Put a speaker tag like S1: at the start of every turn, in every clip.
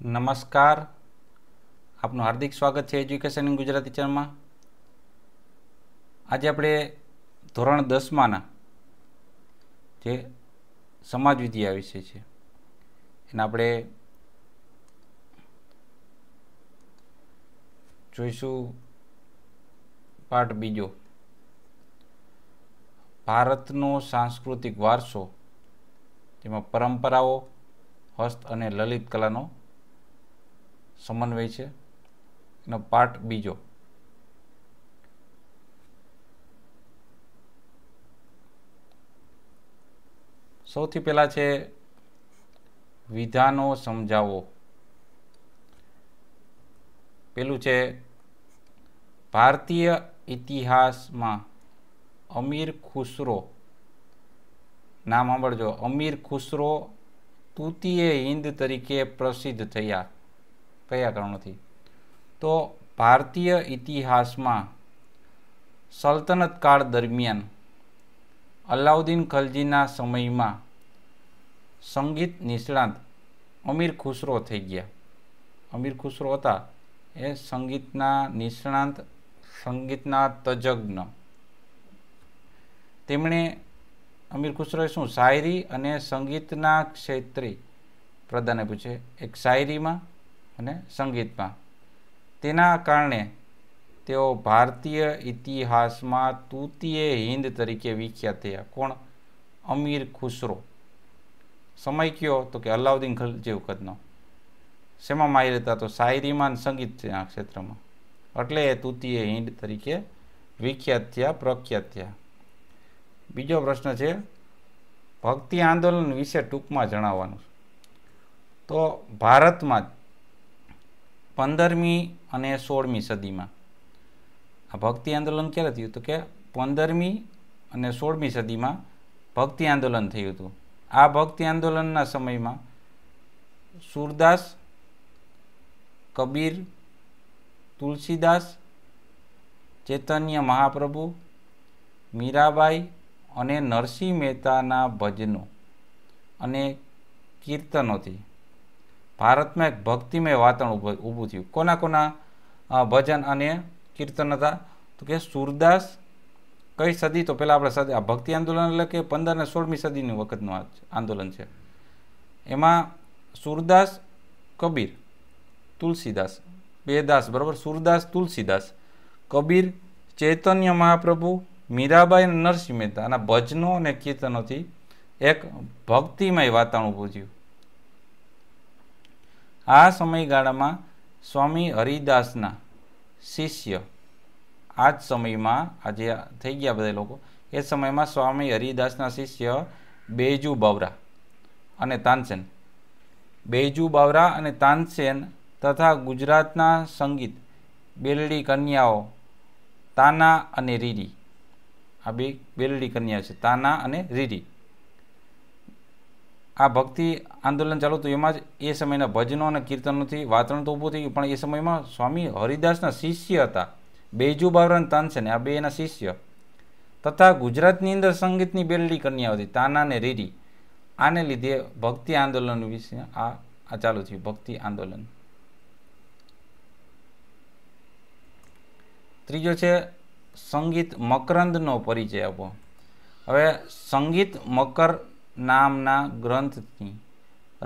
S1: નમસ્કાર આપનું હાર્દિક સ્વાગત છે એજ્યુકેશન ઇન ગુજરાતી ચેનલમાં આજે આપણે ધોરણ દસમાના જે સમાજ વિદ્યા વિશે છે એને આપણે જોઈશું પાઠ બીજો ભારતનો સાંસ્કૃતિક વારસો તેમાં પરંપરાઓ હસ્ત અને લલિત કલાનો સમન્વય છે એનો પાર્ટ બીજો સૌથી પહેલાં છે વિધાનો સમજાવો પેલું છે ભારતીય ઇતિહાસમાં અમીર ખુસરો નામ સાંભળજો અમીર ખુસરો તૃતીય હિંદ તરીકે પ્રસિદ્ધ થયા કયા કારણોથી તો ભારતીય ઇતિહાસમાં સલ્તનત કાળ દરમિયાન અલાઉદ્દીન ખલજીના સમયમાં સંગીત નિષ્ણાંત અમીર ખુસરો થઈ ગયા અમીર ખુસરો હતા એ સંગીતના નિષ્ણાંત સંગીતના તજજ્ઞ તેમણે અમીર ખુસરોએ શું શાયરી અને સંગીતના ક્ષેત્રે પ્રદાન આપ્યું છે એક શાયરીમાં અને સંગીતમાં તેના કારણે તેઓ ભારતીય ઇતિહાસમાં તૂતીય હિંદ તરીકે વિખ્યાત થયા કોણ અમીર ખુસરો સમય કયો તો કે અલાઉદ્દીન ખલજી વખતનો શેમાં માહિર હતા તો શાયરીમાં સંગીત છે આ ક્ષેત્રમાં એટલે એ તૂતીય હિંદ તરીકે વિખ્યાત થયા પ્રખ્યાત થયા બીજો પ્રશ્ન છે ભક્તિ આંદોલન વિશે ટૂંકમાં જણાવવાનું તો ભારતમાં જ પંદરમી અને સોળમી સદીમાં આ ભક્તિ આંદોલન ક્યારે થયું તો કે પંદરમી અને સોળમી સદીમાં ભક્તિ આંદોલન થયું હતું આ ભક્તિ આંદોલનના સમયમાં સુરદાસ કબીર તુલસીદાસ ચૈતન્ય મહાપ્રભુ મીરાબાઈ અને નરસિંહ મહેતાના ભજનો અને કીર્તનોથી ભારતમાં એક ભક્તિમય વાતાવરણ ઊભું થયું કોના કોના ભજન અને કીર્તન હતા તો કે સુરદાસ કઈ સદી તો પહેલાં આપણે સદી આ ભક્તિ આંદોલન એટલે કે પંદર ને સોળમી સદીની વખતનું આંદોલન છે એમાં સુરદાસ કબીર તુલસીદાસ બે દાસ બરાબર સુરદાસ તુલસીદાસ કબીર ચૈતન્ય મહાપ્રભુ મીરાબાઈ અને નરસિંહ મહેતા આના ભજનો અને કીર્તનોથી એક ભક્તિમય વાતાવરણ ઊભું થયું આ સમયગાળામાં સ્વામી હરિદાસના શિષ્ય આ જ સમયમાં આજે થઈ ગયા બધા લોકો એ સમયમાં સ્વામી હરિદાસના શિષ્ય બેજુ બાવરા અને તાનસેન બેજુ બાવરા અને તાનસેન તથા ગુજરાતના સંગીત બેલડી કન્યાઓ તાના અને રીરી આ બે બેલડી કન્યા છે તાના અને રીરી આ ભક્તિ આંદોલન ચાલુ હતું એમાં જ એ સમયના ભજનો અને કીર્તનોથી વાતાવરણ તો ઊભું થયું પણ એ સમયમાં સ્વામી હરિદાસના શિષ્ય હતા બેજુ બાવરાન તાનસેન આ બે એના શિષ્ય તથા ગુજરાતની અંદર સંગીતની બેલડી કન્યા હતી તાના ને રીરી આને લીધે ભક્તિ આંદોલન વિશે આ આ ચાલુ થયું ભક્તિ આંદોલન ત્રીજો છે સંગીત મકરંદનો પરિચય આપો હવે સંગીત મકર નામના ગ્રંથની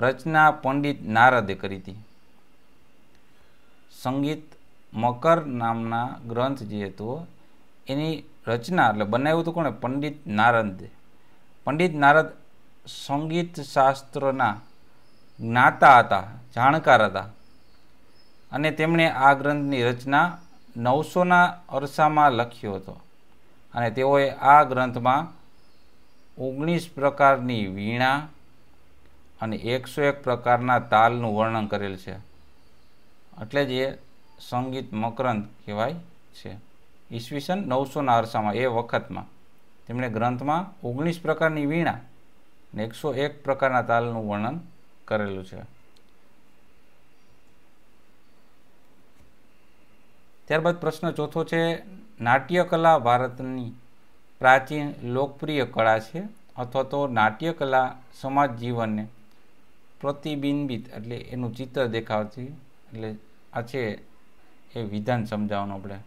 S1: રચના પંડિત નારદે કરી હતી સંગીત મકર નામના ગ્રંથ જે હતો એની રચના એટલે બનાવ્યું હતું કોણે પંડિત નારદે પંડિત નારદ સંગીત શાસ્ત્રના જ્ઞાતા હતા જાણકાર હતા અને તેમણે આ ગ્રંથની રચના નવસોના અરસામાં લખ્યો હતો અને તેઓએ આ ગ્રંથમાં ઓગણીસ પ્રકારની વીણા અને એકસો એક પ્રકારના તાલનું વર્ણન કરેલ છે એટલે જ એ સંગીત મકરંદ કહેવાય છે ઈસવીસન નવસોના અરસામાં એ વખતમાં તેમણે ગ્રંથમાં ઓગણીસ પ્રકારની વીણા ને એકસો એક પ્રકારના તાલનું વર્ણન કરેલું છે ત્યારબાદ પ્રશ્ન ચોથો છે નાટ્યકલા ભારતની પ્રાચીન લોકપ્રિય કળા છે અથવા તો નાટ્યકલા સમાજ જીવનને પ્રતિબિંબિત એટલે એનું ચિત્ર દેખાડતી એટલે આ છે એ વિધાન સમજાવવાનું આપણે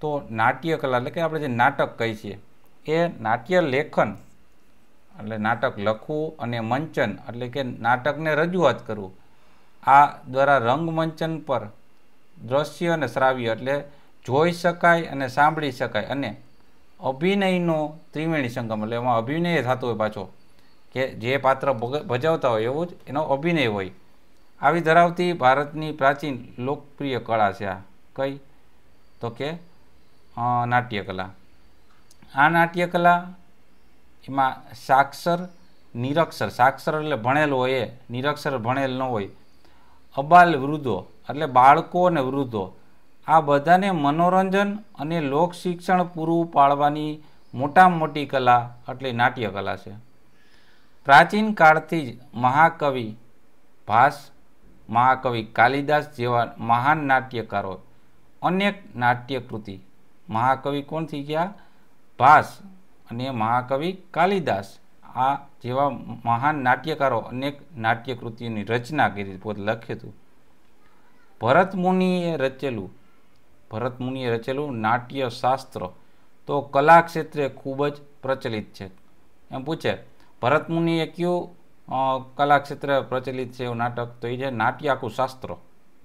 S1: તો નાટ્યકલા એટલે કે આપણે જે નાટક કહી છીએ એ નાટ્ય લેખન એટલે નાટક લખવું અને મંચન એટલે કે નાટકને રજૂઆત કરવું આ દ્વારા રંગમંચન પર દ્રશ્ય અને શ્રાવ્ય એટલે જોઈ શકાય અને સાંભળી શકાય અને અભિનયનો ત્રિવેણી સંગમ એટલે એમાં અભિનય થતો હોય પાછો કે જે પાત્ર ભજવતા હોય એવું જ એનો અભિનય હોય આવી ધરાવતી ભારતની પ્રાચીન લોકપ્રિય કળા છે આ કઈ તો કે નાટ્યકલા આ નાટ્યકલા એમાં સાક્ષર નિરક્ષર સાક્ષર એટલે ભણેલ હોય એ નિરક્ષર ભણેલ ન હોય અબાલ વૃદ્ધો એટલે બાળકો અને વૃદ્ધો આ બધાને મનોરંજન અને લોક શિક્ષણ પૂરું પાડવાની મોટા મોટી કલા એટલે નાટ્યકલા છે પ્રાચીન કાળથી જ મહાકવિ ભાસ મહાકવિ કાલિદાસ જેવા મહાન નાટ્યકારો અનેક નાટ્યકૃતિ મહાકવિ કોણ થઈ ગયા ભાસ અને મહાકવિ કાલિદાસ આ જેવા મહાન નાટ્યકારો અનેક નાટ્યકૃતિઓની રચના કરી પોતે લખ્યું હતું ભરત મુનિએ રચેલું ભરત મુનિએ રચેલું નાટ્ય શાસ્ત્ર તો કલા ક્ષેત્રે ખૂબ જ પ્રચલિત છે એમ પૂછે ભરત મુનિએ કયું કલા ક્ષેત્રે પ્રચલિત છે એવું નાટક તો એ છે નાટ્ય શાસ્ત્ર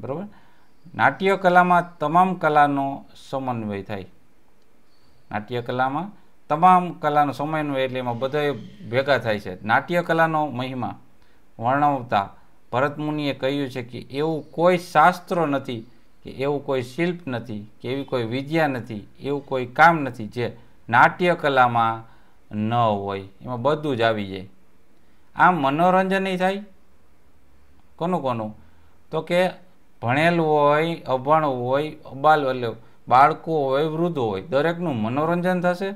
S1: બરાબર નાટ્ય કલામાં તમામ કલાનો સમન્વય થાય નાટ્ય કલામાં તમામ કલાનો સમન્વય એટલે એમાં બધા ભેગા થાય છે નાટ્ય કલાનો મહિમા વર્ણવતા ભરતમુનિએ કહ્યું છે કે એવું કોઈ શાસ્ત્ર નથી કે એવું કોઈ શિલ્પ નથી કે એવી કોઈ વિદ્યા નથી એવું કોઈ કામ નથી જે નાટ્ય કલામાં ન હોય એમાં બધું જ આવી જાય આમ મનોરંજન થાય કોનું કોનું તો કે ભણેલું હોય અભણ હોય બાલ એટલે બાળકો હોય વૃદ્ધ હોય દરેકનું મનોરંજન થશે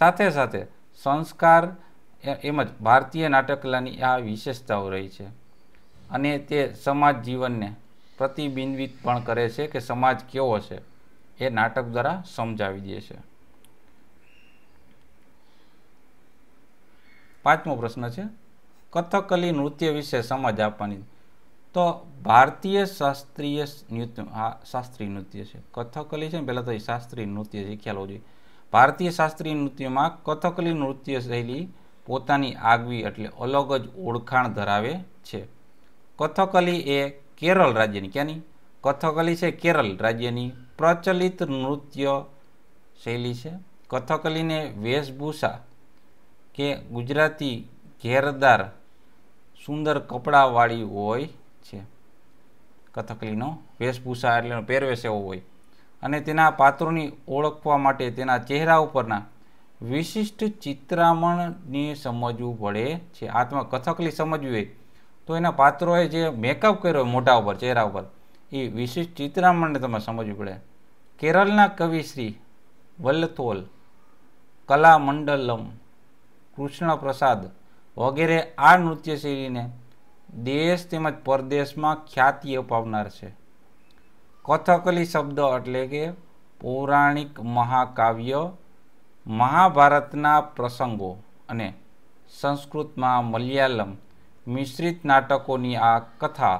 S1: સાથે સાથે સંસ્કાર એમ જ ભારતીય કલાની આ વિશેષતાઓ રહી છે અને તે સમાજ જીવનને પ્રતિબિંબિત પણ કરે છે કે સમાજ કેવો છે એ નાટક દ્વારા સમજાવી દે છે પાંચમો પ્રશ્ન છે કથકલી નૃત્ય વિશે સમજ આપવાની તો ભારતીય શાસ્ત્રીય નૃત્ય હા શાસ્ત્રીય નૃત્ય છે કથકલી છે ને પહેલાં તો એ શાસ્ત્રીય નૃત્ય છે ખ્યાલ જોઈએ ભારતીય શાસ્ત્રીય નૃત્યમાં કથકલી નૃત્ય શૈલી પોતાની આગવી એટલે અલગ જ ઓળખાણ ધરાવે છે કથકલી એ કેરળ રાજ્યની ક્યાંની કથકલી છે કેરળ રાજ્યની પ્રચલિત નૃત્ય શૈલી છે કથકલીને વેશભૂષા કે ગુજરાતી ઘેરદાર સુંદર કપડાવાળી હોય છે કથકલીનો વેશભૂષા એટલે પહેરવેશ એવો હોય અને તેના પાત્રોની ઓળખવા માટે તેના ચહેરા ઉપરના વિશિષ્ટ ચિત્રામણને સમજવું પડે છે આત્મા કથકલી સમજવી હોય તો એના પાત્રોએ જે મેકઅપ કર્યો મોઢા ઉપર ચહેરા ઉપર એ વિશિષ્ટ ચિત્રામણને તમે સમજવું પડે કેરળના કવિશ્રી વલ્લથોલ કલામંડલમ કૃષ્ણપ્રસાદ વગેરે આ નૃત્યશૈલીને દેશ તેમજ પરદેશમાં ખ્યાતિ અપાવનાર છે કથકલી શબ્દ એટલે કે પૌરાણિક મહાકાવ્ય મહાભારતના પ્રસંગો અને સંસ્કૃતમાં મલયાલમ મિશ્રિત નાટકોની આ કથા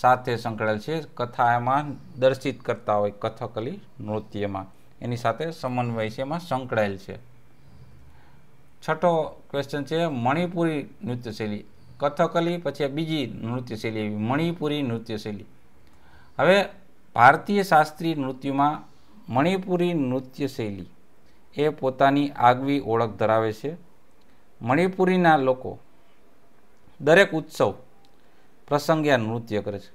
S1: સાથે સંકળાયેલ છે કથા એમાં દર્શિત કરતા હોય કથકલી નૃત્યમાં એની સાથે સમન્વય છે એમાં સંકળાયેલ છે છઠ્ઠો ક્વેશ્ચન છે મણિપુરી નૃત્યશૈલી કથકલી પછી બીજી નૃત્યશૈલી એવી મણિપુરી નૃત્યશૈલી હવે ભારતીય શાસ્ત્રીય નૃત્યમાં મણિપુરી નૃત્યશૈલી એ પોતાની આગવી ઓળખ ધરાવે છે મણિપુરીના લોકો દરેક ઉત્સવ પ્રસંગે આ નૃત્ય કરે છે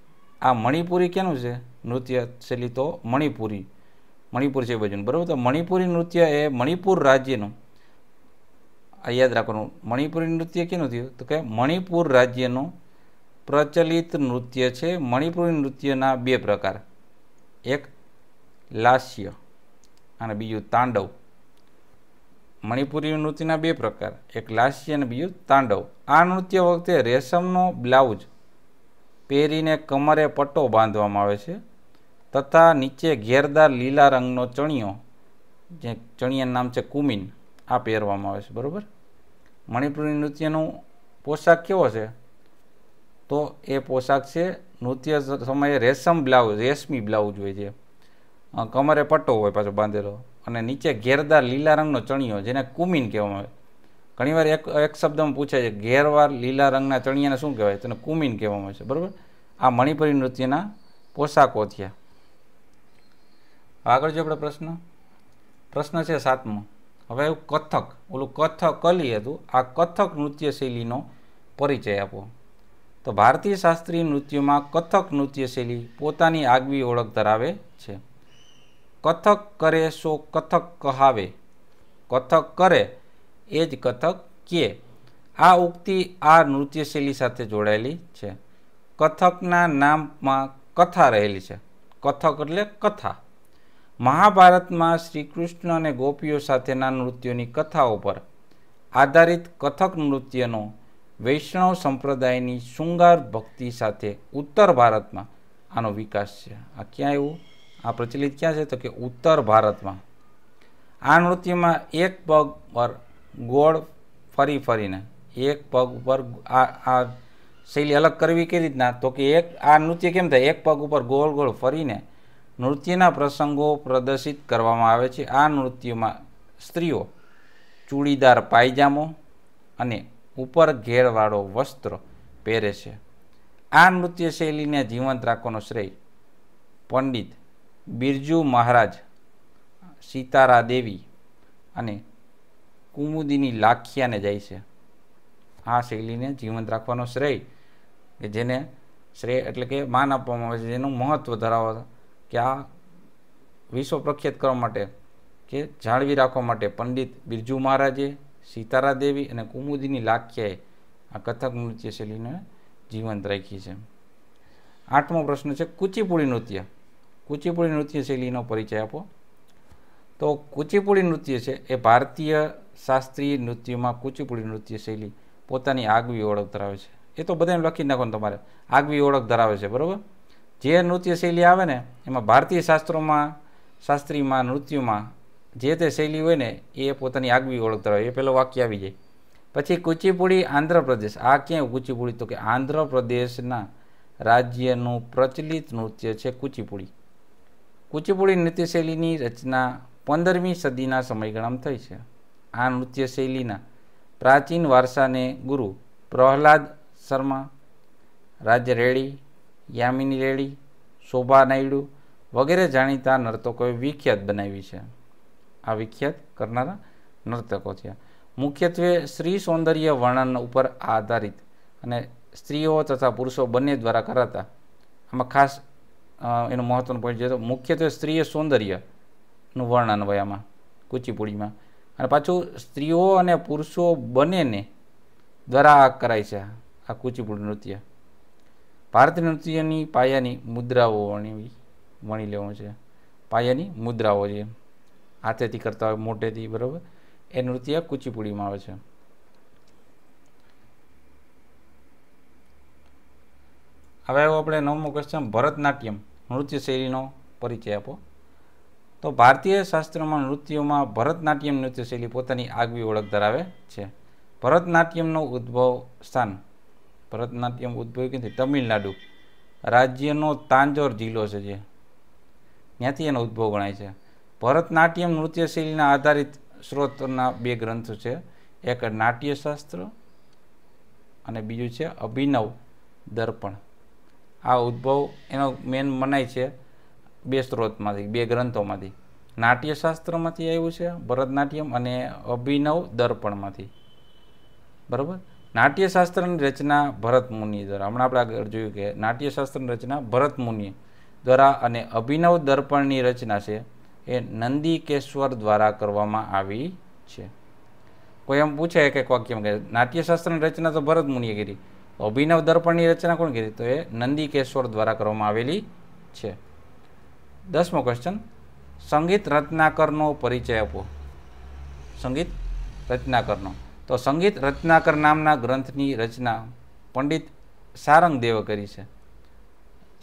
S1: આ મણિપુરી કેનું છે નૃત્ય શૈલી તો મણિપુરી મણિપુર છે બાજુનું બરાબર તો મણિપુરી નૃત્ય એ મણિપુર રાજ્યનું આ યાદ રાખવાનું મણિપુરી નૃત્ય કેનું થયું તો કે મણિપુર રાજ્યનું પ્રચલિત નૃત્ય છે મણિપુરી નૃત્યના બે પ્રકાર એક લાસ્ય અને બીજું તાંડવ મણિપુરી નૃત્યના બે પ્રકાર એક લાસી અને બીજું તાંડવ આ નૃત્ય વખતે રેશમનો બ્લાઉઝ પહેરીને કમરે પટ્ટો બાંધવામાં આવે છે તથા નીચે ઘેરદાર લીલા રંગનો ચણિયો જે ચણિયાનું નામ છે કુમિન આ પહેરવામાં આવે છે બરાબર મણિપુરી નૃત્યનો પોશાક કેવો છે તો એ પોશાક છે નૃત્ય સમયે રેશમ બ્લાઉઝ રેશમી બ્લાઉઝ હોય છે કમરે પટ્ટો હોય પાછો બાંધેલો અને નીચે ઘેરદાર લીલા રંગનો ચણિયો જેને કુમિન કહેવામાં આવે ઘણીવાર એક એક શબ્દમાં પૂછે છે ઘેરવાર લીલા રંગના ચણિયાને શું કહેવાય તેને કુમિન કહેવામાં આવે છે બરાબર આ મણિપુરી નૃત્યના પોશાકો થયા આગળ જો આપણે પ્રશ્ન પ્રશ્ન છે સાતમો હવે કથક ઓલું કથક કલી હતું આ કથક નૃત્ય શૈલીનો પરિચય આપો તો ભારતીય શાસ્ત્રીય નૃત્યમાં કથક નૃત્ય શૈલી પોતાની આગવી ઓળખ ધરાવે છે કથક કરે સો કથક કહાવે કથક કરે એ જ કથક કે આ ઉક્તિ આ નૃત્યશૈલી સાથે જોડાયેલી છે કથકના નામમાં કથા રહેલી છે કથક એટલે કથા મહાભારતમાં શ્રીકૃષ્ણ અને ગોપીઓ સાથેના નૃત્યોની કથાઓ પર આધારિત કથક નૃત્યનો વૈષ્ણવ સંપ્રદાયની શૃંગાર ભક્તિ સાથે ઉત્તર ભારતમાં આનો વિકાસ છે આ ક્યાં એવું આ પ્રચલિત ક્યાં છે તો કે ઉત્તર ભારતમાં આ નૃત્યમાં એક પગ પર ગોળ ફરી ફરીને એક પગ ઉપર આ આ શૈલી અલગ કરવી કેવી રીતના તો કે એક આ નૃત્ય કેમ થાય એક પગ ઉપર ગોળ ગોળ ફરીને નૃત્યના પ્રસંગો પ્રદર્શિત કરવામાં આવે છે આ નૃત્યમાં સ્ત્રીઓ ચૂડીદાર પાયજામો અને ઉપર ઘેરવાળો વસ્ત્ર પહેરે છે આ નૃત્ય શૈલીને જીવંત રાખવાનો શ્રેય પંડિત બિરજુ મહારાજ સીતારા દેવી અને કુમુદીની લાખિયાને જાય છે આ શૈલીને જીવંત રાખવાનો શ્રેય કે જેને શ્રેય એટલે કે માન આપવામાં આવે છે જેનું મહત્ત્વ ધરાવો કે આ વિશ્વ પ્રખ્યાત કરવા માટે કે જાળવી રાખવા માટે પંડિત બિરજુ મહારાજે સીતારા દેવી અને કુમુદીની લાખ્યાએ આ કથક નૃત્ય શૈલીને જીવંત રાખી છે આઠમો પ્રશ્ન છે કુચીપુડી નૃત્ય કુચીપુડી નૃત્ય શૈલીનો પરિચય આપો તો કુચીપુડી નૃત્ય છે એ ભારતીય શાસ્ત્રીય નૃત્યમાં કુચીપુડી નૃત્ય શૈલી પોતાની આગવી ઓળખ ધરાવે છે એ તો બધાને લખી નાખો ને તમારે આગવી ઓળખ ધરાવે છે બરાબર જે નૃત્ય શૈલી આવે ને એમાં ભારતીય શાસ્ત્રોમાં શાસ્ત્રીમાં નૃત્યમાં જે તે શૈલી હોય ને એ પોતાની આગવી ઓળખ ધરાવે એ પહેલો વાક્ય આવી જાય પછી કુચીપુડી આંધ્રપ્રદેશ આ ક્યાંય કુચીપુડી તો કે આંધ્રપ્રદેશના રાજ્યનું પ્રચલિત નૃત્ય છે કુચીપુડી કુચીપુડી નૃત્યશૈલીની રચના પંદરમી સદીના સમયગાળામાં થઈ છે આ નૃત્યશૈલીના પ્રાચીન વારસાને ગુરુ પ્રહલાદ શર્મા રાજ્ય રેડી યામિની રેડી શોભા નાયડુ વગેરે જાણીતા નર્તકોએ વિખ્યાત બનાવી છે આ વિખ્યાત કરનારા નર્તકો છે મુખ્યત્વે સ્ત્રી સૌંદર્ય વર્ણન ઉપર આધારિત અને સ્ત્રીઓ તથા પુરુષો બંને દ્વારા કરાતા આમાં ખાસ એનો મહત્ત્વનો પોઈન્ટ છે તો મુખ્યત્વે સ્ત્રીએ સૌંદર્યનું વર્ણન હોય આમાં કુચીપુડીમાં અને પાછું સ્ત્રીઓ અને પુરુષો બંનેને દ્વારા કરાય છે આ કુચીપુડી નૃત્ય ભારતીય નૃત્યની પાયાની મુદ્રાઓ વણી વણી લેવું છે પાયાની મુદ્રાઓ જે હાથેથી કરતા હોય મોટેથી બરાબર એ નૃત્ય કુચીપુડીમાં આવે છે હવે આવ્યો આપણે નવમો ક્વેશ્ચન ભરતનાટ્યમ નૃત્ય શૈલીનો પરિચય આપો તો ભારતીય શાસ્ત્રોમાં નૃત્યોમાં ભરતનાટ્યમ નૃત્ય શૈલી પોતાની આગવી ઓળખ ધરાવે છે ભરતનાટ્યમનો ઉદ્ભવ સ્થાન ભરતનાટ્યમ ઉદ્ભવ ક્યાંથી તમિલનાડુ રાજ્યનો તાંજોર જિલ્લો છે જે ત્યાંથી એનો ઉદ્ભવ ગણાય છે ભરતનાટ્યમ નૃત્ય શૈલીના આધારિત સ્ત્રોતના બે ગ્રંથો છે એક નાટ્યશાસ્ત્ર અને બીજું છે અભિનવ દર્પણ આ ઉદ્ભવ એનો મેન મનાય છે બે સ્ત્રોતમાંથી બે ગ્રંથોમાંથી નાટ્યશાસ્ત્રમાંથી આવ્યું છે ભરતનાટ્યમ અને અભિનવ દર્પણમાંથી બરાબર નાટ્યશાસ્ત્રની રચના ભરત મુનિ દ્વારા હમણાં આપણે આગળ જોયું કે નાટ્યશાસ્ત્રની રચના ભરત મુનિ દ્વારા અને અભિનવ દર્પણની રચના છે એ નંદીકેશ્વર દ્વારા કરવામાં આવી છે કોઈ એમ પૂછે કે વાક્યમ કે નાટ્યશાસ્ત્રની રચના તો ભરત મુનિએ કરી અભિનવ દર્પણની રચના કોણ કરી તો એ નંદી દ્વારા કરવામાં આવેલી છે દસમો ક્વેશ્ચન સંગીત રત્નાકરનો પરિચય આપો સંગીત રત્નાકરનો તો સંગીત રત્નાકર નામના ગ્રંથની રચના પંડિત સારંગદેવે કરી છે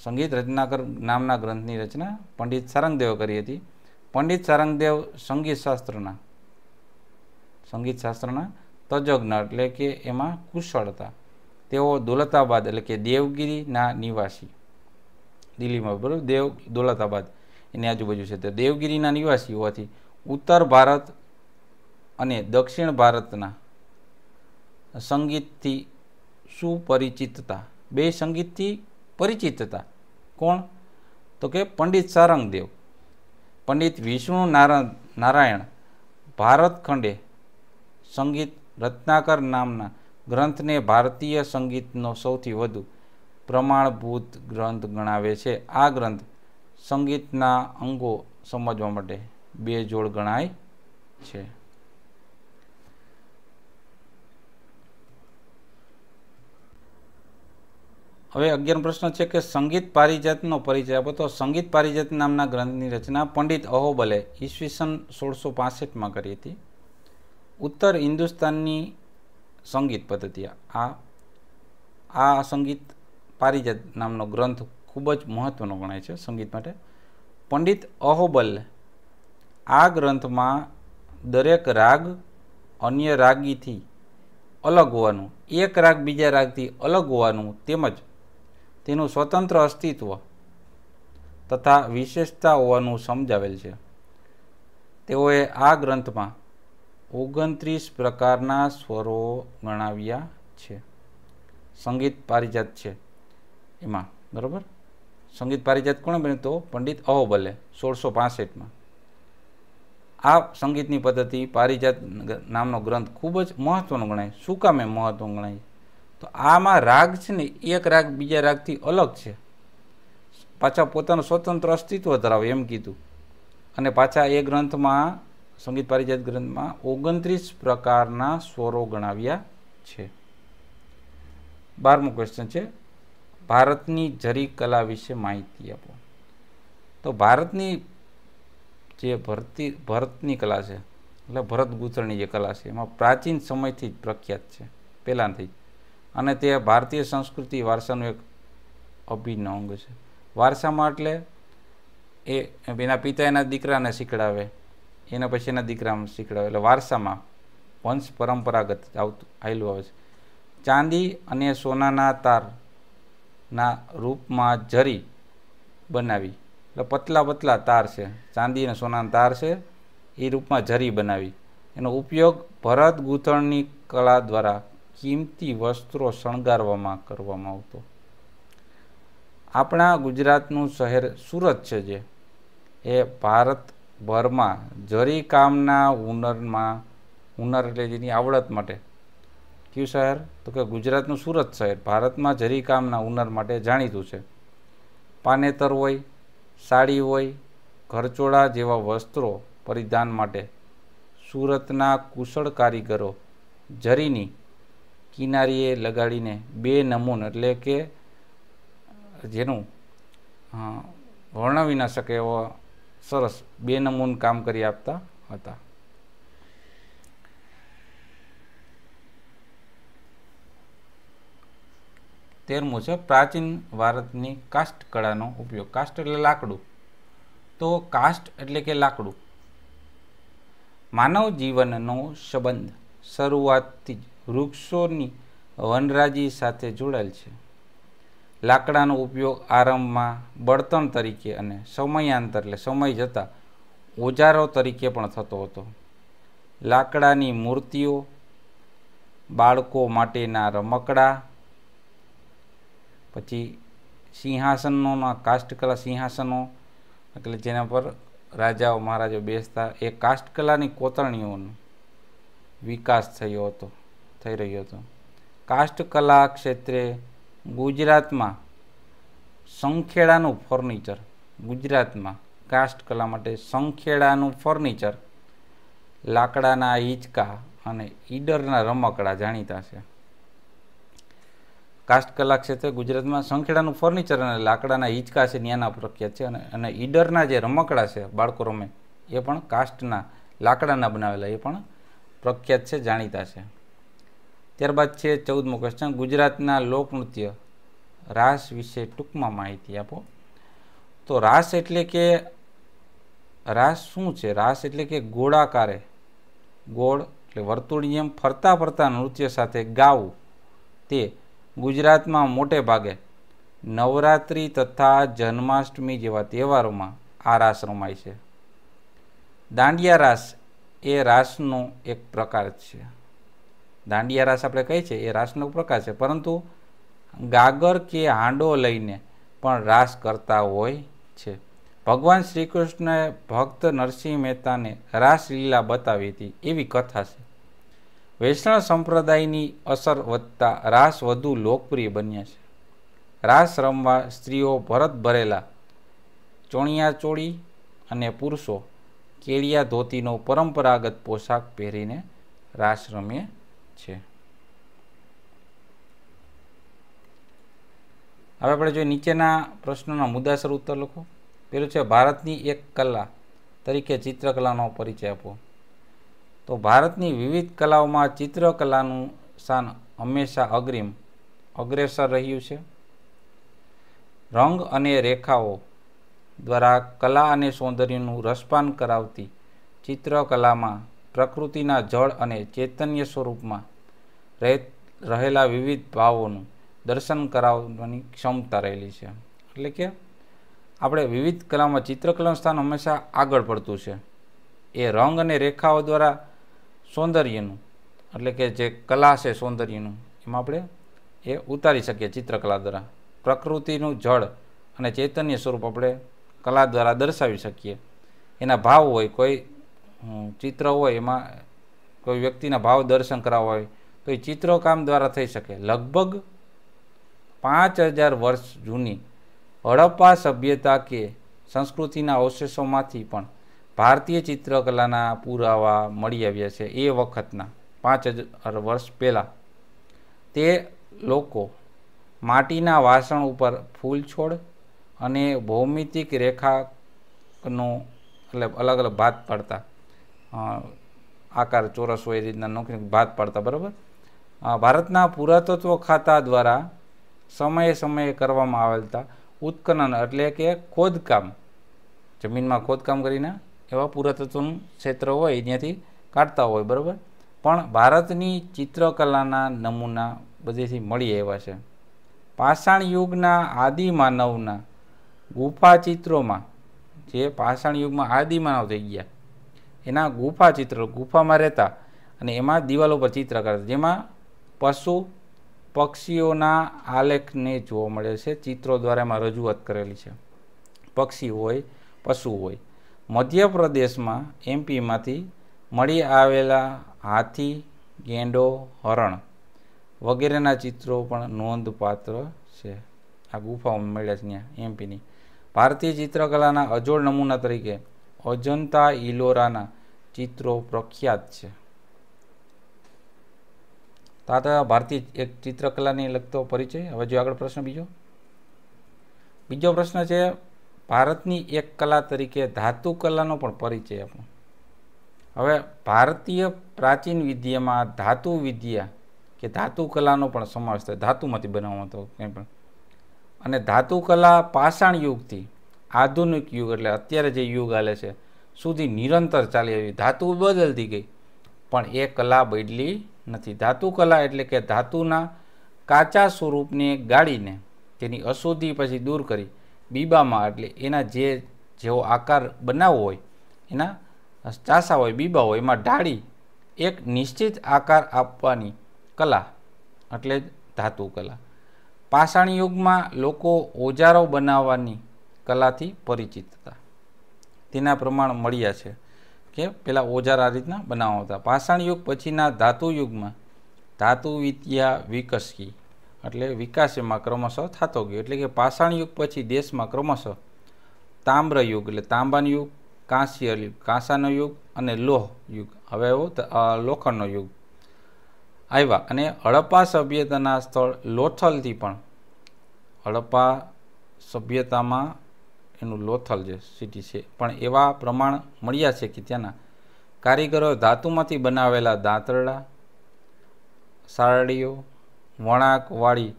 S1: સંગીત રચનાકર નામના ગ્રંથની રચના પંડિત સારંગદેવે કરી હતી પંડિત સારંગદેવ સંગીત શાસ્ત્રના સંગીત શાસ્ત્રના તજજ્ઞ એટલે કે એમાં કુશળ હતા તેઓ દોલતાબાદ એટલે કે દેવગીરીના નિવાસી દિલ્હીમાં બરાબર દેવ દોલતાબાદ એની આજુબાજુ છે તો દેવગીરીના નિવાસી હોવાથી ઉત્તર ભારત અને દક્ષિણ ભારતના સંગીતથી સુપરિચિતતા બે સંગીતથી પરિચિતતા કોણ તો કે પંડિત સારંગદેવ પંડિત વિષ્ણુ નારાયણ ભારત ખંડે સંગીત રત્નાકર નામના ગ્રંથને ભારતીય સંગીતનો સૌથી વધુ પ્રમાણભૂત ગ્રંથ ગણાવે છે આ ગ્રંથ સંગીતના અંગો સમજવા માટે બે જોડ ગણાય છે હવે અગિયાર પ્રશ્ન છે કે સંગીત પારિજાતનો પરિચય આપો તો સંગીત પારિજાત નામના ગ્રંથની રચના પંડિત અહોબલે ઈસવીસન સોળસો પાસઠમાં કરી હતી ઉત્તર હિન્દુસ્તાનની સંગીત પદ્ધતિ આ આ સંગીત પારિજાત નામનો ગ્રંથ ખૂબ જ મહત્ત્વનો ગણાય છે સંગીત માટે પંડિત અહોબલ આ ગ્રંથમાં દરેક રાગ અન્ય રાગીથી અલગ હોવાનું એક રાગ બીજા રાગથી અલગ હોવાનું તેમજ તેનું સ્વતંત્ર અસ્તિત્વ તથા વિશેષતા હોવાનું સમજાવેલ છે તેઓએ આ ગ્રંથમાં ઓગણત્રીસ પ્રકારના સ્વરો ગણાવ્યા છે સંગીત પારિજાત છે એમાં બરાબર સંગીત પારિજાત કોણે બને તો પંડિત અહોબલે સોળસો પાસઠમાં આ સંગીતની પદ્ધતિ પારિજાત નામનો ગ્રંથ ખૂબ જ મહત્ત્વનો ગણાય શું કામે એ ગણાય તો આમાં રાગ છે ને એક રાગ બીજા રાગથી અલગ છે પાછા પોતાનું સ્વતંત્ર અસ્તિત્વ ધરાવે એમ કીધું અને પાછા એ ગ્રંથમાં સંગીત પારિજાત ગ્રંથમાં ઓગણત્રીસ પ્રકારના સ્વરો ગણાવ્યા છે બારમો ક્વેશ્ચન છે ભારતની જરી કલા વિશે માહિતી આપો તો ભારતની જે ભરતી ભરતની કલા છે એટલે ભરત ગૂંથણની જે કલા છે એમાં પ્રાચીન સમયથી જ પ્રખ્યાત છે પહેલાંથી જ અને તે ભારતીય સંસ્કૃતિ વારસાનું એક અભિન્ન અંગ છે વારસામાં એટલે એ એના પિતા એના દીકરાને શીખડાવે એના પછી એના દીકરામાં શીખડાવે એટલે વારસામાં વંશ પરંપરાગત આવતું આવેલું આવે છે ચાંદી અને સોનાના તારના રૂપમાં જરી બનાવી એટલે પતલા પતલા તાર છે ચાંદી અને સોનાના તાર છે એ રૂપમાં જરી બનાવી એનો ઉપયોગ ભરત ગૂંથણની કળા દ્વારા કિંમતી વસ્ત્રો શણગારવામાં કરવામાં આવતો આપણા ગુજરાતનું શહેર સુરત છે જે એ ભારત ભરમાં જરીકામના હુનરમાં હુનર એટલે જેની આવડત માટે કયું શહેર તો કે ગુજરાતનું સુરત શહેર ભારતમાં જરીકામના હુનર માટે જાણીતું છે પાનેતર હોય સાડી હોય ઘરચોળા જેવા વસ્ત્રો પરિધાન માટે સુરતના કુશળ કારીગરો જરીની કિનારીએ લગાડીને બે નમૂન એટલે કે જેનું વર્ણવી ન શકે એવા સરસ બે નમૂન કામ કરી આપતા હતા તેરમું છે પ્રાચીન ભારતની કાસ્ટ કળાનો ઉપયોગ કાસ્ટ એટલે લાકડું તો કાસ્ટ એટલે કે લાકડું માનવ જીવનનો સંબંધ શરૂઆતથી જ વૃક્ષોની વનરાજી સાથે જોડાયેલ છે લાકડાનો ઉપયોગ આરંભમાં બળતણ તરીકે અને સમયાંતર એટલે સમય જતાં ઓજારો તરીકે પણ થતો હતો લાકડાની મૂર્તિઓ બાળકો માટેના રમકડા પછી સિંહાસનોના કાષ્ટકલા સિંહાસનો એટલે જેના પર રાજાઓ મહારાજો બેસતા એ કાષ્ટકલાની કોતરણીઓનો વિકાસ થયો હતો થઈ રહ્યો હતો કાષ્ટકલા ક્ષેત્રે ગુજરાતમાં સંખેડાનું ફર્નિચર ગુજરાતમાં કાસ્ટ કલા માટે સંખેડાનું ફર્નિચર લાકડાના હિંચકા અને ઈડરના રમકડા જાણીતા છે કાસ્ટ કલા ક્ષેત્રે ગુજરાતમાં સંખેડાનું ફર્નિચર અને લાકડાના હિંચકા છે ત્યાંના પ્રખ્યાત છે અને અને ઈડરના જે રમકડા છે બાળકો રમે એ પણ કાસ્ટના લાકડાના બનાવેલા એ પણ પ્રખ્યાત છે જાણીતા છે ત્યારબાદ છે ચૌદમો ક્વેશ્ચન ગુજરાતના લોકનૃત્ય રાસ વિશે ટૂંકમાં માહિતી આપો તો રાસ એટલે કે રાસ શું છે રાસ એટલે કે ગોળાકારે ગોળ એટલે વર્તુળની એમ ફરતા ફરતા નૃત્ય સાથે ગાવું તે ગુજરાતમાં મોટે ભાગે નવરાત્રિ તથા જન્માષ્ટમી જેવા તહેવારોમાં આ રાસ રમાય છે દાંડિયા રાસ એ રાસનો એક પ્રકાર છે દાંડિયા રાસ આપણે કહીએ છીએ એ રાસનો પ્રકાર છે પરંતુ ગાગર કે હાંડો લઈને પણ રાસ કરતા હોય છે ભગવાન શ્રી કૃષ્ણએ ભક્ત નરસિંહ મહેતાને રાસલીલા બતાવી હતી એવી કથા છે વૈષ્ણવ સંપ્રદાયની અસર વધતા રાસ વધુ લોકપ્રિય બન્યા છે રાસ રમવા સ્ત્રીઓ ભરત ભરેલા ચોણિયા ચોળી અને પુરુષો કેળિયા ધોતીનો પરંપરાગત પોશાક પહેરીને રાસ રમે છે હવે આપણે જોઈએ નીચેના પ્રશ્નોના મુદ્દાસર ઉત્તર લખો પેલું છે ભારતની એક કલા તરીકે ચિત્રકલાનો પરિચય આપો તો ભારતની વિવિધ કલાઓમાં ચિત્રકલાનું સ્થાન હંમેશા અગ્રિમ અગ્રેસર રહ્યું છે રંગ અને રેખાઓ દ્વારા કલા અને સૌંદર્યનું રસપાન કરાવતી ચિત્રકલામાં પ્રકૃતિના જળ અને ચૈતન્ય સ્વરૂપમાં રહેલા વિવિધ ભાવોનું દર્શન કરાવવાની ક્ષમતા રહેલી છે એટલે કે આપણે વિવિધ કલામાં ચિત્રકલાનું સ્થાન હંમેશા આગળ પડતું છે એ રંગ અને રેખાઓ દ્વારા સૌંદર્યનું એટલે કે જે કલા છે સૌંદર્યનું એમાં આપણે એ ઉતારી શકીએ ચિત્રકલા દ્વારા પ્રકૃતિનું જળ અને ચૈતન્ય સ્વરૂપ આપણે કલા દ્વારા દર્શાવી શકીએ એના ભાવ હોય કોઈ ચિત્ર હોય એમાં કોઈ વ્યક્તિના ભાવ દર્શન કરાવવા હોય તો એ ચિત્રકામ દ્વારા થઈ શકે લગભગ પાંચ હજાર વર્ષ જૂની હડપ્પા સભ્યતા કે સંસ્કૃતિના અવશેષોમાંથી પણ ભારતીય ચિત્રકલાના પુરાવા મળી આવ્યા છે એ વખતના પાંચ હજાર વર્ષ પહેલાં તે લોકો માટીના વાસણ ઉપર ફૂલ છોડ અને ભૌમિતિક રેખાનો એટલે અલગ અલગ ભાત પાડતા આકાર ચોરસ હોય એ રીતના નોકરી ભાત પાડતા બરાબર ભારતના પુરાતત્વ ખાતા દ્વારા સમયે સમયે કરવામાં આવેલતા ઉત્ખનન એટલે કે ખોદકામ જમીનમાં ખોદકામ કરીને એવા પુરાતત્વનું ક્ષેત્ર હોય જ્યાંથી કાઢતા હોય બરાબર પણ ભારતની ચિત્રકલાના નમૂના બધેથી મળી આવ્યા છે પાષાણ યુગના આદિ માનવના ગુફા ચિત્રોમાં જે પાષાણ યુગમાં આદિ માનવ થઈ ગયા એના ગુફા ચિત્રો ગુફામાં રહેતા અને એમાં દિવાલો પર ચિત્ર કરતા જેમાં પશુ પક્ષીઓના આલેખને જોવા મળે છે ચિત્રો દ્વારા એમાં રજૂઆત કરેલી છે પક્ષી હોય પશુ હોય મધ્યપ્રદેશમાં એમપીમાંથી મળી આવેલા હાથી ગેંડો હરણ વગેરેના ચિત્રો પણ નોંધપાત્ર છે આ ગુફાઓ મળ્યા છે ત્યાં એમપીની ભારતીય ચિત્રકલાના અજોડ નમૂના તરીકે અજંતા ઇલોરાના ચિત્રો પ્રખ્યાત છે તો આ તો ભારતીય એક ચિત્રકલાને લગતો પરિચય હવે જો આગળ પ્રશ્ન બીજો બીજો પ્રશ્ન છે ભારતની એક કલા તરીકે ધાતુ કલાનો પણ પરિચય આપણો હવે ભારતીય પ્રાચીન વિદ્યામાં ધાતુ વિદ્યા કે ધાતુ કલાનો પણ સમાવેશ થાય ધાતુમાંથી બનાવવામાં તો કંઈ પણ અને ધાતુ કલા પાષાણ યુગથી આધુનિક યુગ એટલે અત્યારે જે યુગ હાલે છે સુધી નિરંતર ચાલી આવી ધાતુ બદલતી ગઈ પણ એ કલા બદલી નથી ધાતુ કલા એટલે કે ધાતુના કાચા સ્વરૂપને ગાળીને તેની અશુદ્ધિ પછી દૂર કરી બીબામાં એટલે એના જે જેવો આકાર બનાવવો હોય એના ચાસા હોય બીબા હોય એમાં ઢાળી એક નિશ્ચિત આકાર આપવાની કલા એટલે ધાતુ કલા પાષાણ યુગમાં લોકો ઓજારો બનાવવાની કલાથી પરિચિત હતા તેના પ્રમાણ મળ્યા છે કે પેલા ઓજાર આ રીતના બનાવતા પાષાણ યુગ પછીના ધાતુ યુગમાં ધાતુ વિત્યા વિકસકી એટલે વિકાસ એમાં ક્રમશઃ થતો ગયો એટલે કે પાષાણ યુગ પછી દેશમાં ક્રમશઃ તામ્ર યુગ એટલે તાંબાનો યુગ કાંસ્ય યુગ કાંસાનો યુગ અને લોહ યુગ હવે એવો લોખંડનો યુગ આવ્યા અને હડપ્પા સભ્યતાના સ્થળ લોથલથી પણ હડપ્પા સભ્યતામાં એનું લોથલ જે સિટી છે પણ એવા પ્રમાણ મળ્યા છે કે ત્યાંના કારીગરો ધાતુમાંથી બનાવેલા દાંતરડા સારડીઓ વણાકવાળી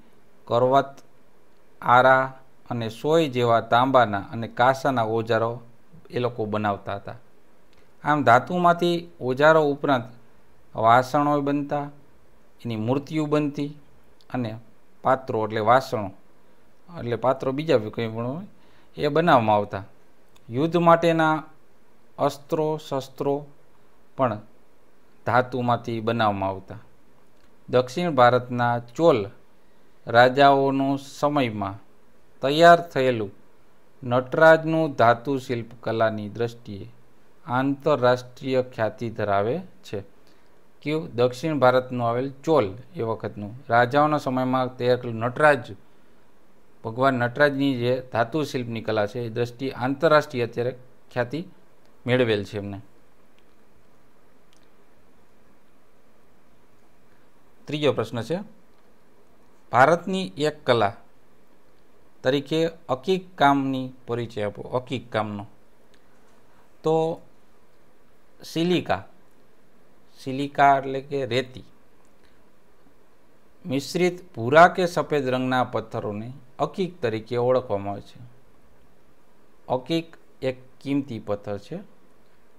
S1: કરવત આરા અને સોય જેવા તાંબાના અને કાંસાના ઓજારો એ લોકો બનાવતા હતા આમ ધાતુમાંથી ઓજારો ઉપરાંત વાસણો બનતા એની મૂર્તિઓ બનતી અને પાત્રો એટલે વાસણો એટલે પાત્રો બીજા કંઈ પણ હોય એ બનાવવામાં આવતા યુદ્ધ માટેના અસ્ત્રો શસ્ત્રો પણ ધાતુમાંથી બનાવવામાં આવતા દક્ષિણ ભારતના ચોલ રાજાઓનો સમયમાં તૈયાર થયેલું નટરાજનું ધાતુ શિલ્પકલાની દ્રષ્ટિએ આંતરરાષ્ટ્રીય ખ્યાતિ ધરાવે છે કયું દક્ષિણ ભારતનું આવેલ ચોલ એ વખતનું રાજાઓના સમયમાં તૈયાર કરેલું નટરાજ ભગવાન નટરાજની જે ધાતુ શિલ્પની કલા છે એ દ્રષ્ટિએ આંતરરાષ્ટ્રીય અત્યારે ખ્યાતિ મેળવેલ છે એમને ત્રીજો પ્રશ્ન છે ભારતની એક કલા તરીકે અકીક કામની પરિચય આપો અકીક કામનો તો સિલિકા સિલિકા એટલે કે રેતી મિશ્રિત ભૂરા કે સફેદ રંગના પથ્થરોને અકીક તરીકે ઓળખવામાં આવે છે અકીક એક કિંમતી પથ્થર છે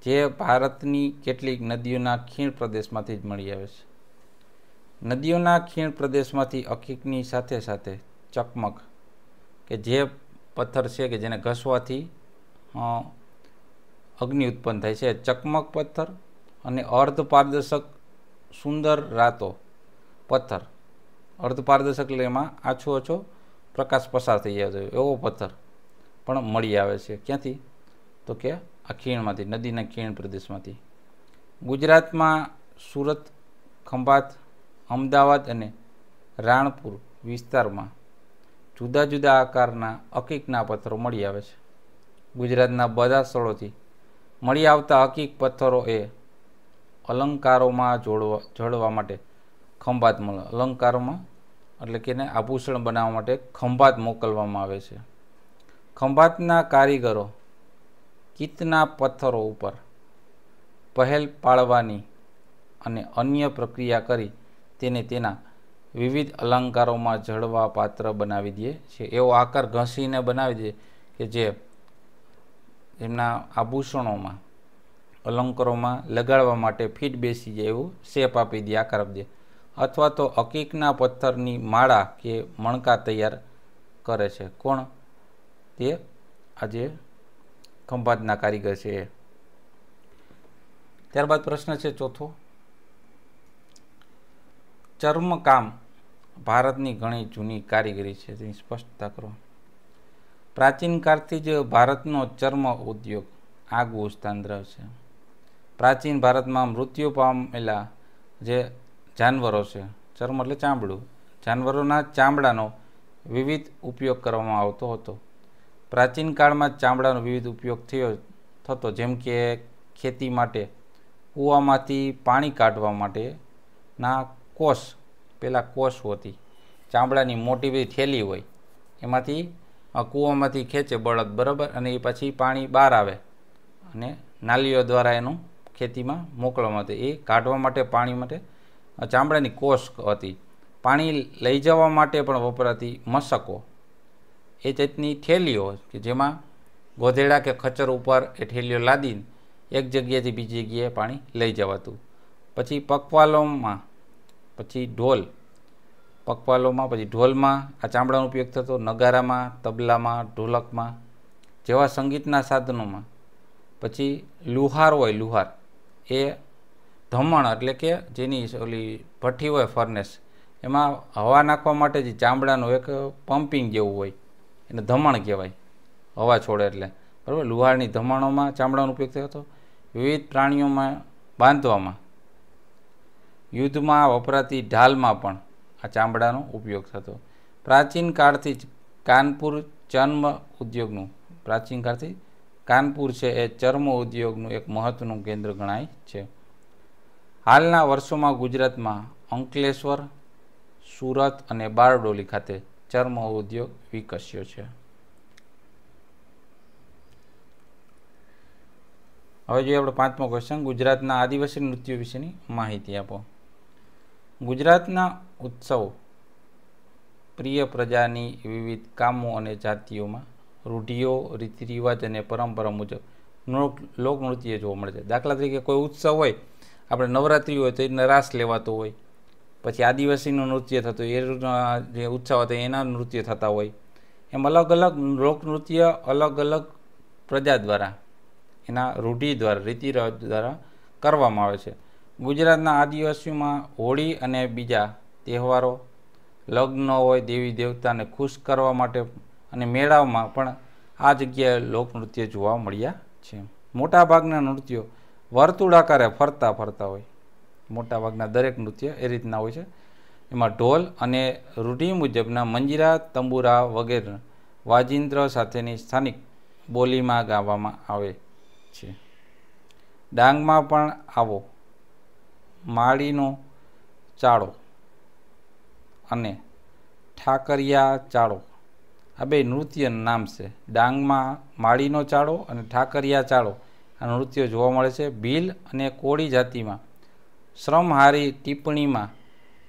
S1: જે ભારતની કેટલીક નદીઓના ખીણ પ્રદેશમાંથી જ મળી આવે છે નદીઓના ખીણ પ્રદેશમાંથી અકીકની સાથે સાથે ચકમક કે જે પથ્થર છે કે જેને ઘસવાથી અગ્નિ ઉત્પન્ન થાય છે ચકમક પથ્થર અને અર્ધ પારદર્શક સુંદર રાતો પથ્થર અર્ધ પારદર્શક એટલે એમાં આછો ઓછો પ્રકાશ પસાર થઈ જાય એવો પથ્થર પણ મળી આવે છે ક્યાંથી તો કે આ ખીણમાંથી નદીના ખીણ પ્રદેશમાંથી ગુજરાતમાં સુરત ખંભાત અમદાવાદ અને રાણપુર વિસ્તારમાં જુદા જુદા આકારના અકીકના પથ્થરો મળી આવે છે ગુજરાતના બધા સ્થળોથી મળી આવતા અકીક પથ્થરો એ અલંકારોમાં જોડવા જોડવા માટે ખંભાત મળે અલંકારોમાં એટલે કે એને આભૂષણ બનાવવા માટે ખંભાત મોકલવામાં આવે છે ખંભાતના કારીગરો કિતના પથ્થરો ઉપર પહેલ પાળવાની અને અન્ય પ્રક્રિયા કરી તેને તેના વિવિધ અલંકારોમાં જળવા પાત્ર બનાવી દે છે એવો આકાર ઘસીને બનાવી દે કે જે એમના આભૂષણોમાં અલંકારોમાં લગાડવા માટે ફીટ બેસી જાય એવું શેપ આપી દે આકાર આપી દે અથવા તો અકીકના પથ્થરની માળા કે મણકા તૈયાર કરે છે કોણ તે આજે ખંભાતના કારીગર છે ત્યારબાદ પ્રશ્ન છે ચોથો ચર્મકામ ભારતની ઘણી જૂની કારીગરી છે તેની સ્પષ્ટતા કરો પ્રાચીન કાળથી જ ભારતનો ચર્મ ઉદ્યોગ આગવું સ્થાન ધરાવે છે પ્રાચીન ભારતમાં મૃત્યુ પામેલા જે જાનવરો છે ચર્મ એટલે ચામડું જાનવરોના ચામડાનો વિવિધ ઉપયોગ કરવામાં આવતો હતો પ્રાચીન કાળમાં ચામડાનો વિવિધ ઉપયોગ થયો થતો જેમ કે ખેતી માટે કૂવામાંથી પાણી કાઢવા માટેના કોષ પહેલાં કોષ હોતી ચામડાની મોટી બધી થેલી હોય એમાંથી કૂવામાંથી ખેંચે બળદ બરાબર અને એ પછી પાણી બહાર આવે અને નાલીઓ દ્વારા એનું ખેતીમાં મોકલવામાં આવે એ કાઢવા માટે પાણી માટે ચામડાની કોષ હતી પાણી લઈ જવા માટે પણ વપરાતી મશકો એ જાતની ઠેલીઓ કે જેમાં ગોધેડા કે ખચર ઉપર એ ઠેલીઓ લાદીને એક જગ્યાએથી બીજી જગ્યાએ પાણી લઈ જવાતું પછી પકવાલોમાં પછી ઢોલ પકવાલોમાં પછી ઢોલમાં આ ચામડાનો ઉપયોગ થતો નગારામાં તબલામાં ઢોલકમાં જેવા સંગીતના સાધનોમાં પછી લુહાર હોય લુહાર એ ધમણ એટલે કે જેની ઓલી ભઠ્ઠી હોય ફર્નેસ એમાં હવા નાખવા માટે જે ચામડાનું એક પમ્પિંગ જેવું હોય એને ધમણ કહેવાય હવા છોડે એટલે બરાબર લુહારની ધમણોમાં ચામડાનો ઉપયોગ થયો હતો વિવિધ પ્રાણીઓમાં બાંધવામાં યુદ્ધમાં વપરાતી ઢાલમાં પણ આ ચામડાનો ઉપયોગ થતો પ્રાચીન કાળથી જ કાનપુર ચર્મ ઉદ્યોગનું પ્રાચીન કાળથી કાનપુર છે એ ચર્મ ઉદ્યોગનું એક મહત્ત્વનું કેન્દ્ર ગણાય છે હાલના વર્ષોમાં ગુજરાતમાં અંકલેશ્વર સુરત અને બારડોલી ખાતે ચર્મ ઉદ્યોગ વિકસ્યો છે હવે જોઈએ આપણે પાંચમો ક્વેશ્ચન ગુજરાતના આદિવાસી નૃત્યો વિશેની માહિતી આપો ગુજરાતના ઉત્સવો પ્રિય પ્રજાની વિવિધ કામો અને જાતિઓમાં રૂઢિઓ રીતિ રિવાજ અને પરંપરા મુજબ લોકનૃત્ય જોવા મળે છે દાખલા તરીકે કોઈ ઉત્સવ હોય આપણે નવરાત્રિ હોય તો એ નરાશ લેવાતો હોય પછી આદિવાસીનું નૃત્ય થતું એ જે ઉત્સવ હતા એના નૃત્ય થતા હોય એમ અલગ અલગ લોકનૃત્ય અલગ અલગ પ્રજા દ્વારા એના રૂઢિ દ્વારા રીતિ દ્વારા કરવામાં આવે છે ગુજરાતના આદિવાસીઓમાં હોળી અને બીજા તહેવારો લગ્ન હોય દેવી દેવતાને ખુશ કરવા માટે અને મેળામાં પણ આ જગ્યાએ લોકનૃત્ય જોવા મળ્યા છે મોટાભાગના નૃત્યો વર્તુળાકારે ફરતા ફરતા હોય મોટાભાગના દરેક નૃત્ય એ રીતના હોય છે એમાં ઢોલ અને રૂઢિ મુજબના મંજીરા તંબુરા વગેરે વાજિંદ્ર સાથેની સ્થાનિક બોલીમાં ગાવામાં આવે છે ડાંગમાં પણ આવો માળીનો ચાળો અને ઠાકરિયા ચાળો આ બે નૃત્યનું નામ છે ડાંગમાં માળીનો ચાળો અને ઠાકરિયા ચાળો આ નૃત્યો જોવા મળે છે ભીલ અને કોળી જાતિમાં શ્રમહારી ટિપ્પણીમાં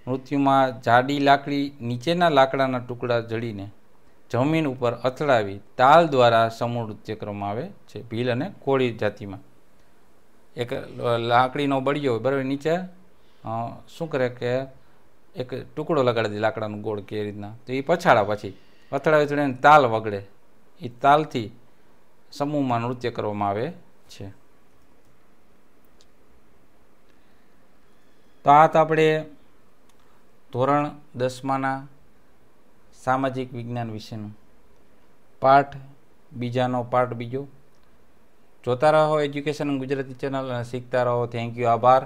S1: નૃત્યમાં જાડી લાકડી નીચેના લાકડાના ટુકડા જડીને જમીન ઉપર અથડાવી તાલ દ્વારા સમૂહ નૃત્ય કરવામાં આવે છે ભીલ અને કોળી જાતિમાં એક લાકડીનો બળિયો બરાબર નીચે શું કરે કે એક ટુકડો લગાડી દે લાકડાનું ગોળ કે રીતના તો એ પછાડા પછી અથડાવી તો તાલ વગડે એ તાલથી સમૂહમાં નૃત્ય કરવામાં આવે છે તો આ તો આપણે ધોરણ દસમાના સામાજિક વિજ્ઞાન વિશેનું પાઠ બીજાનો પાઠ બીજો જોતા રહો એજ્યુકેશન ગુજરાતી ચેનલ અને શીખતા રહો થેન્ક યુ આભાર